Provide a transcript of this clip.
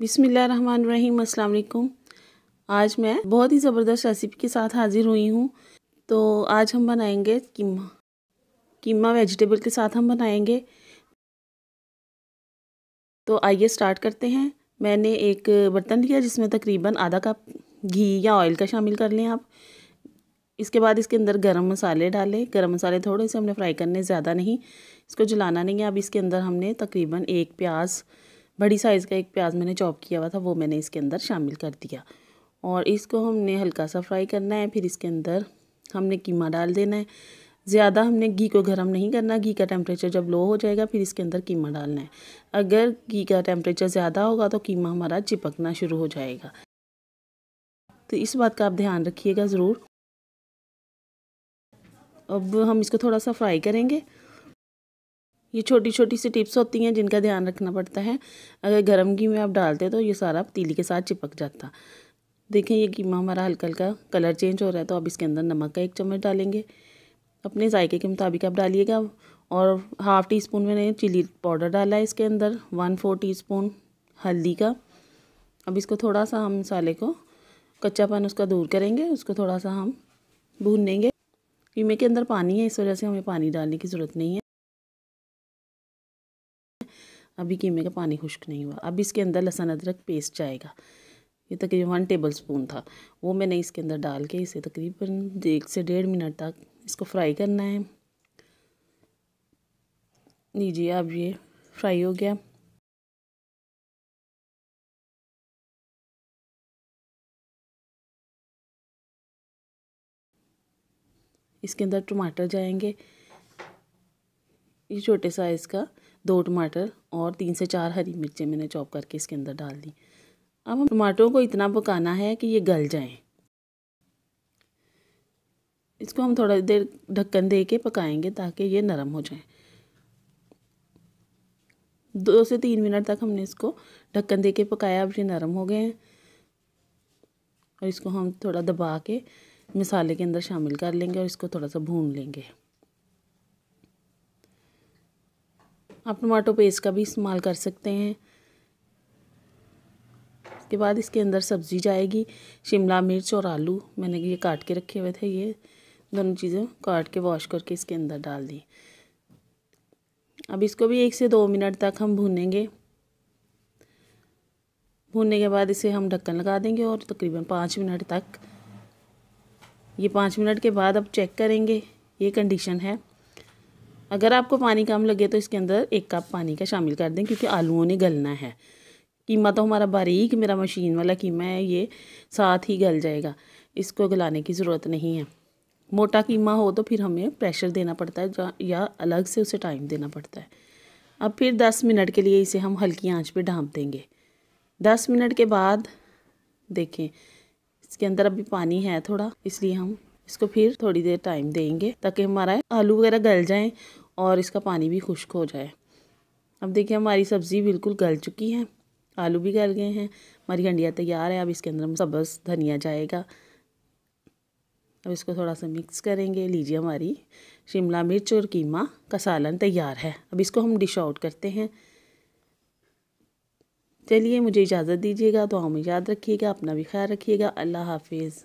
बिसमीम् अल्लाम आज मैं बहुत ही ज़बरदस्त रेसिपी के साथ हाज़िर हुई हूँ तो आज हम बनाएंगे कीमा कीमा वेजिटेबल के साथ हम बनाएंगे तो आइए स्टार्ट करते हैं मैंने एक बर्तन लिया जिसमें तकरीबन आधा कप घी या ऑयल का शामिल कर लें आप इसके बाद इसके अंदर गरम मसाले डालें गरम मसाले थोड़े से हमने फ्राई करने ज़्यादा नहीं इसको जलाना नहीं है अब इसके अंदर हमने तकरीबन एक प्याज़ बड़ी साइज़ का एक प्याज मैंने चॉप किया हुआ था वो मैंने इसके अंदर शामिल कर दिया और इसको हमने हल्का सा फ्राई करना है फिर इसके अंदर हमने कीमा डाल देना है ज़्यादा हमने घी को गर्म नहीं करना घी का टेम्परेचर जब लो हो जाएगा फिर इसके अंदर कीमा डालना है अगर घी का टेम्परेचर ज़्यादा होगा तो कीमा हमारा चिपकना शुरू हो जाएगा तो इस बात का आप ध्यान रखिएगा ज़रूर अब हम इसको थोड़ा सा फ्राई करेंगे ये छोटी छोटी सी टिप्स होती हैं जिनका ध्यान रखना पड़ता है अगर गर्म घी में आप डालते तो ये सारा पतीली के साथ चिपक जाता देखें ये कीमा हमारा हल्का हल्का कलर चेंज हो रहा है तो आप इसके अंदर नमक का एक चम्मच डालेंगे अपने जायके के मुताबिक आप डालिएगा और हाफ़ टी स्पून मैंने चिली पाउडर डाला है इसके अंदर वन फोर टी स्पून हल्दी का अब इसको थोड़ा सा हम मसाले को कच्चापन उसका दूर करेंगे उसको थोड़ा सा हम भून कीमे के अंदर पानी है इस वजह से हमें पानी डालने की ज़रूरत नहीं है अभी कीमे का पानी खुश्क नहीं हुआ अब इसके अंदर लहसुन अदरक पेस्ट जाएगा ये तकरीबन वन टेबल स्पून था वो मैंने इसके अंदर डाल के इसे तकरीबन एक से डेढ़ मिनट तक इसको फ्राई करना है लीजिए अब ये फ्राई हो गया इसके अंदर टमाटर जाएंगे ये छोटे साइज़ का दो टमाटर और तीन से चार हरी मिर्चें मैंने चॉप करके इसके अंदर डाल दी अब हम टमाटरों को इतना पकाना है कि ये गल जाएं इसको हम थोड़ा देर ढक्कन दे के पकाएंगे ताकि ये नरम हो जाए दो से तीन मिनट तक हमने इसको ढक्कन दे के पकाया अब ये नरम हो गए हैं और इसको हम थोड़ा दबा के मसाले के अंदर शामिल कर लेंगे और इसको थोड़ा सा भून लेंगे आप टमाटो पेस्ट का भी इस्तेमाल कर सकते हैं इसके बाद इसके अंदर सब्ज़ी जाएगी शिमला मिर्च और आलू मैंने ये काट के रखे हुए थे ये दोनों चीज़ें काट के वॉश करके इसके अंदर डाल दी अब इसको भी एक से दो मिनट तक हम भूनेंगे भूनने के बाद इसे हम ढक्कन लगा देंगे और तकरीबन पाँच मिनट तक ये पाँच मिनट के बाद अब चेक करेंगे ये कंडीशन है अगर आपको पानी कम लगे तो इसके अंदर एक कप पानी का शामिल कर दें क्योंकि आलूओं ने गलना है कीमा तो हमारा बारीक मेरा मशीन वाला कीमा है ये साथ ही गल जाएगा इसको गलाने की ज़रूरत नहीं है मोटा कीमा हो तो फिर हमें प्रेशर देना पड़ता है या अलग से उसे टाइम देना पड़ता है अब फिर दस मिनट के लिए इसे हम हल्की आंच पर ढांप देंगे दस मिनट के बाद देखें इसके अंदर अभी पानी है थोड़ा इसलिए हम इसको फिर थोड़ी देर टाइम देंगे ताकि हमारा आलू वगैरह गल जाएँ और इसका पानी भी खुश्क हो जाए अब देखिए हमारी सब्ज़ी बिल्कुल गल चुकी है आलू भी गल गए हैं हमारी हंडिया तैयार है अब इसके अंदर हम सब्ज़ धनिया जाएगा अब इसको थोड़ा सा मिक्स करेंगे लीजिए हमारी शिमला मिर्च और कीमा का सालन तैयार है अब इसको हम डिश आउट करते हैं चलिए मुझे इजाज़त दीजिएगा तो हमें याद रखिएगा अपना भी ख्याल रखिएगा अल्लाह हाफिज़